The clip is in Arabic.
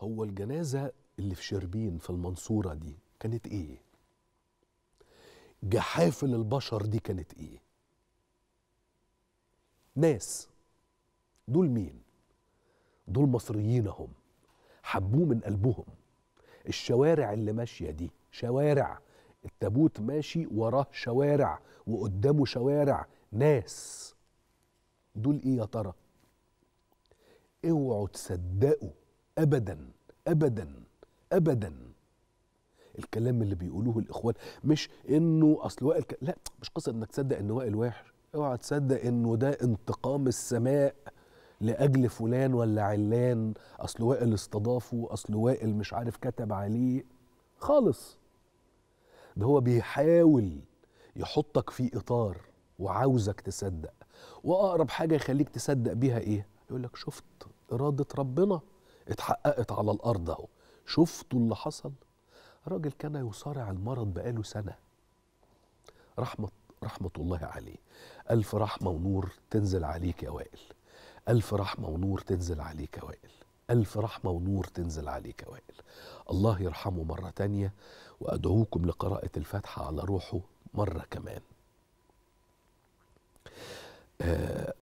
هو الجنازة اللي في شربين في المنصورة دي كانت إيه؟ جحافل البشر دي كانت إيه؟ ناس دول مين؟ دول مصريين هم حبوه من قلبهم الشوارع اللي ماشية دي شوارع التابوت ماشي وراه شوارع وقدامه شوارع ناس دول ايه يا ترى اوعوا تصدقوا ابدا ابدا ابدا الكلام اللي بيقولوه الاخوان مش انه اصل وائل لا مش قصه انك تصدق ان وائل وحش اوعى تصدق انه ده انتقام السماء لاجل فلان ولا علان اصل وائل استضافه اصل وائل مش عارف كتب عليه خالص ده هو بيحاول يحطك في اطار وعاوزك تصدق واقرب حاجه يخليك تصدق بيها ايه يقول لك شفت اراده ربنا اتحققت على الارض اهو شفتوا اللي حصل راجل كان يصارع المرض بقاله سنه رحمه رحمه الله عليه الف رحمه ونور تنزل عليك يا وائل الف رحمه ونور تنزل عليك يا وائل ألف رحمة ونور تنزل عليك يا وائل الله يرحمه مرة تانية وأدعوكم لقراءة الفاتحة على روحه مرة كمان آه،